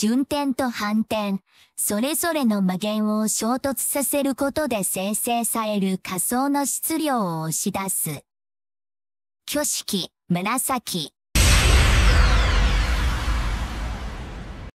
順天と反転、それぞれの魔弦を衝突させることで生成される仮想の質量を押し出す。挙式、紫、